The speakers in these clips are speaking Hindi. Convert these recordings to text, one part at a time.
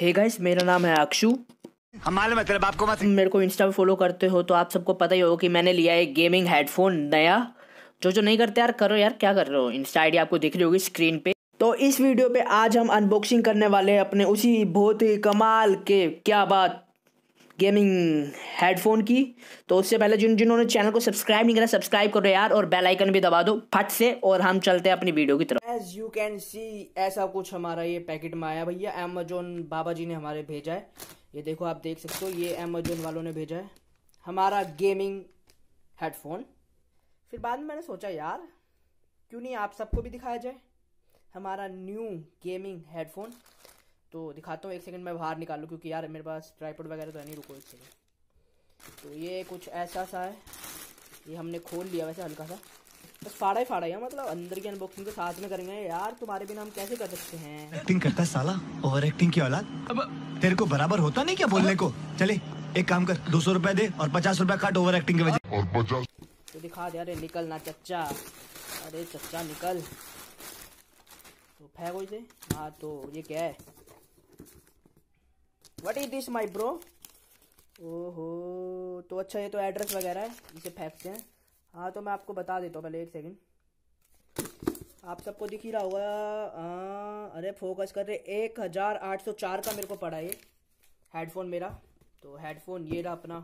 हे गाइस मेरा नाम है अक्षु हमारे मतलब आपको मत मेरे को इंस्टा पे फॉलो करते हो तो आप सबको पता ही होगा कि मैंने लिया एक गेमिंग हेडफोन नया जो जो नहीं करते यार करो यार क्या कर रहे हो इंस्टा आईडी आपको दिख रही होगी स्क्रीन पे तो इस वीडियो पे आज हम अनबॉक्सिंग करने वाले हैं अपने उसी बहुत ही कमाल के क्या बात गेमिंग हेडफोन की तो उससे पहले जिन जिन्होंने चैनल को सब्सक्राइब नहीं करा सब्सक्राइब करो यार और बेल आइकन भी दबा दो फट से और हम चलते हैं अपनी वीडियो की तरफ एज यू कैन सी ऐसा कुछ हमारा ये पैकेट में आया भैया अमेजोन बाबा जी ने हमारे भेजा है ये देखो आप देख सकते हो ये अमेजोन वालों ने भेजा है हमारा गेमिंग हेडफोन फिर बाद में मैंने सोचा यार क्यों नहीं आप सबको भी दिखाया जाए हमारा न्यू गेमिंग हेडफोन तो दिखाता हूँ एक सेकंड मैं बाहर निकालूँ क्योंकि यार मेरे पास ट्राईपोड वगैरह तो है नहीं रुको एक सेकंड तो ये कुछ ऐसा सा है ये हमने खोल लिया वैसे हल्का सा बस फाड़ा ही फाड़ा है मतलब अंदर की अनबॉक्सिंग तो साथ में करेंगे यार तुम्हारे बिना हम कैसे कर सकते हैं एक्टिंग करता है साला ओवर एक्टिंग की औलाद अब तेरे को बराबर होता नहीं क्या बोलने को चले एक काम कर दो सौ रूपए दे और पचास रूपए काट ओवर एक्टिंग की वजह तो दिखा दे अरे निकल ना चच्चा अरे चच्चा निकल तो फेंको इसे हाँ तो ये क्या है what is this my bro ओहो तो अच्छा ये तो एड्रेस वगैरह है इसे फेंकते हैं हाँ तो मैं आपको बता देता हूँ पहले एक सेकंड आप सबको दिख ही रहा होगा हाँ, अरे फोकस कर रहे एक हज़ार आठ सौ चार का मेरे को पड़ा ये हेडफोन मेरा तो हेडफोन ये रहा अपना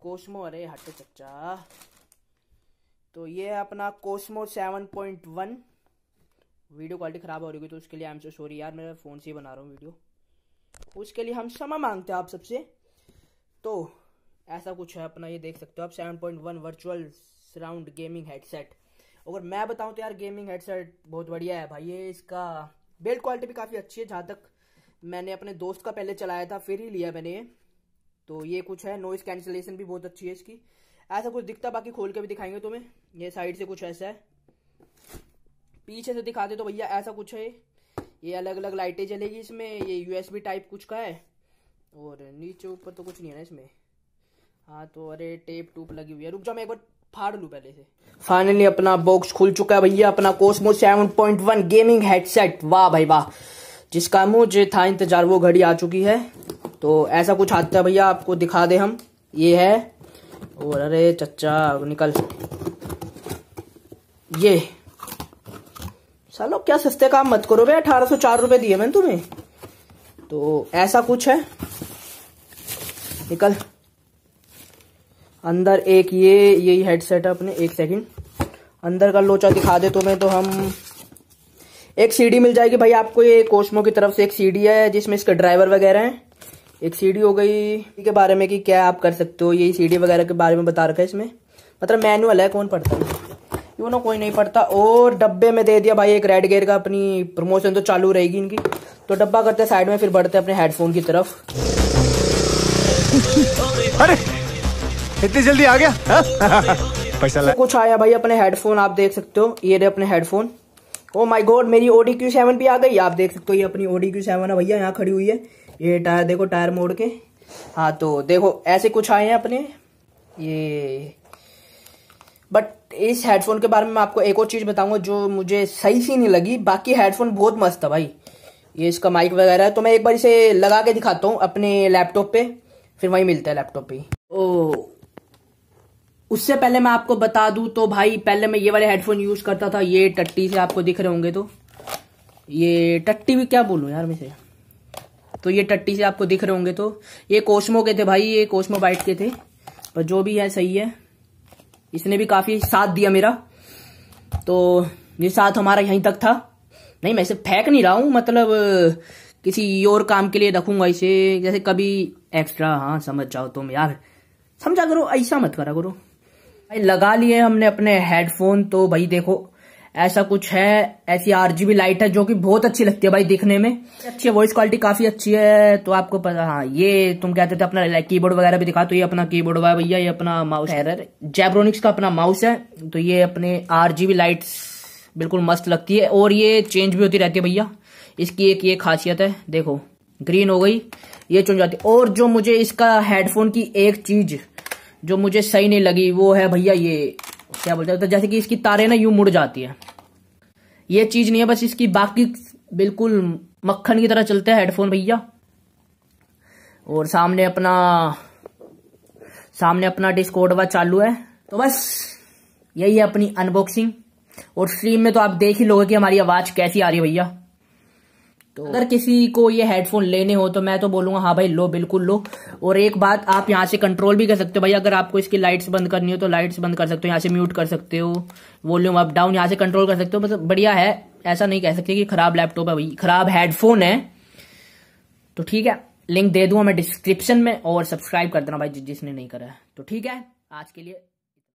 कोस्मो अरे हट चचा तो ये है अपना Cosmo seven point one video quality ख़राब हो रही होगी तो उसके लिए आई एम सो सॉरी यार मैं फ़ोन से ही बना रहा हूँ वीडियो उसके लिए हम क्षमा मांगते हैं आप सबसे तो ऐसा कुछ है अपना ये देख सकते हो आप 7.1 वर्चुअल सराउंड गेमिंग हेडसेट अगर मैं बताऊं तो यार गेमिंग हेडसेट बहुत बढ़िया है भाई ये इसका बिल्ड क्वालिटी भी काफ़ी अच्छी है जहाँ तक मैंने अपने दोस्त का पहले चलाया था फिर ही लिया मैंने ये तो ये कुछ है नॉइस कैंसिलेशन भी बहुत अच्छी है इसकी ऐसा कुछ दिखता बाकी खोल के भी दिखाएंगे तुम्हें ये साइड से कुछ ऐसा है पीछे से दिखाते तो भैया ऐसा कुछ है ये अलग अलग लाइटें जलेगी इसमें ये यूएसबी टाइप कुछ का है और नीचे ऊपर तो कुछ नहीं है ना इसमें हाँ तो अरे टेप टूप लगी हुई है रुक जाओ मैं एक बार फाड़ लू पहले से फाइनली अपना बॉक्स खुल चुका है भैया अपना Cosmo seven point one gaming headset वाह भाई वाह जिसका मुझे था इंतजार वो घड़ी आ चुकी है तो ऐसा कुछ आता है भैया आपको दिखा दे हम ये है और अरे चचा निकल ये चलो क्या सस्ते काम मत करो भाई अठारह सौ चार रुपए दिए मैंने तुम्हें तो ऐसा कुछ है निकल अंदर एक ये ये हेडसेट है अपने एक सेकंड अंदर का लोचा दिखा दे तुम्हें तो हम एक सीडी मिल जाएगी भाई आपको ये कोस्मो की तरफ से एक सीडी है जिसमें इसके ड्राइवर वगैरह हैं एक सीडी हो गई के बारे में कि क्या आप कर सकते हो यही सीडी वगैरह के बारे में बता रखा है इसमें मतलब मैनुअल है कौन पढ़ता है यू ना कोई नहीं पड़ता और डब्बे में दे दिया भाई एक रेड गेयर का अपनी प्रमोशन तो चालू रहेगी इनकी तो डब्बा करते साइड में फिर बढ़ते अपने हेडफोन की तरफ अरे इतनी जल्दी आ गया हाँ? पैसा तो कुछ आया भाई अपने हेडफोन आप देख सकते हो ये रहे अपने हेडफोन ओ माय गॉड मेरी ओडी क्यू सेवन भी आ गई आप देख सकते हो ये अपनी ओडी क्यू सेवन है भैया यहाँ खड़ी हुई है ये टायर देखो टायर मोड़ के हाँ तो देखो ऐसे कुछ आए हैं अपने ये बट इस हेडफोन के बारे में मैं आपको एक और चीज़ बताऊंगा जो मुझे सही सी नहीं लगी बाकी हेडफोन बहुत मस्त था भाई ये इसका माइक वगैरह है तो मैं एक बार इसे लगा के दिखाता हूँ अपने लैपटॉप पे फिर वहीं मिलता है लैपटॉप पे ओ उससे पहले मैं आपको बता दूं तो भाई पहले मैं ये वाले हेडफोन यूज करता था ये टट्टी से आपको दिख रहे होंगे तो ये टट्टी भी क्या बोलूँ यार मैं तो ये टट्टी से आपको दिख रहे होंगे तो ये कोस्मो के थे भाई ये कोस्मो बाइट के थे पर जो भी है सही है इसने भी काफी साथ दिया मेरा तो ये साथ हमारा यहीं तक था नहीं मैं इसे फेंक नहीं रहा हूं मतलब किसी और काम के लिए रखूंगा इसे जैसे कभी एक्स्ट्रा हाँ समझ जाओ तुम यार समझा करो ऐसा मत करा करो भाई लगा लिए हमने अपने हेडफोन तो भाई देखो ऐसा कुछ है ऐसी आरजीबी लाइट है जो कि बहुत अच्छी लगती है भाई दिखने में अच्छी है वॉइस क्वालिटी काफी अच्छी है तो आपको पता हाँ ये तुम कहते थे अपना कीबोर्ड वगैरह भी दिखा तो ये अपना कीबोर्ड हुआ भैया ये अपना माउस है जेब्रोनिक्स का अपना माउस है तो ये अपने आरजीबी लाइट्स बिल्कुल मस्त लगती है और ये चेंज भी होती रहती है भैया इसकी एक ये खासियत है देखो ग्रीन हो गई ये चुन जाती और जो मुझे इसका हेडफोन की एक चीज जो मुझे सही नहीं लगी वो है भैया ये क्या बोलते हैं तो जैसे कि इसकी तारे ना यूं मुड़ जाती है ये चीज नहीं है बस इसकी बाकी बिल्कुल मक्खन की तरह चलते हैं हेडफोन भैया और सामने अपना सामने अपना डिस्कोडवा चालू है तो बस यही है अपनी अनबॉक्सिंग और स्ट्रीम में तो आप देख ही लोगे कि हमारी आवाज कैसी आ रही है भैया तो अगर किसी को ये हेडफोन लेने हो तो मैं तो बोलूंगा हाँ भाई लो बिल्कुल लो और एक बात आप यहाँ से कंट्रोल भी कर सकते हो भाई अगर आपको इसकी लाइट्स बंद करनी हो तो लाइट्स बंद कर सकते हो यहाँ से म्यूट कर सकते हो वॉल्यूम अप डाउन यहाँ से कंट्रोल कर सकते हो मतलब बढ़िया है ऐसा नहीं कह सकते कि खराब लैपटॉप है भाई खराब हेडफोन है तो ठीक है लिंक दे दूंगा मैं डिस्क्रिप्शन में और सब्सक्राइब कर देना भाई जिसने नहीं करा है तो ठीक है आज के लिए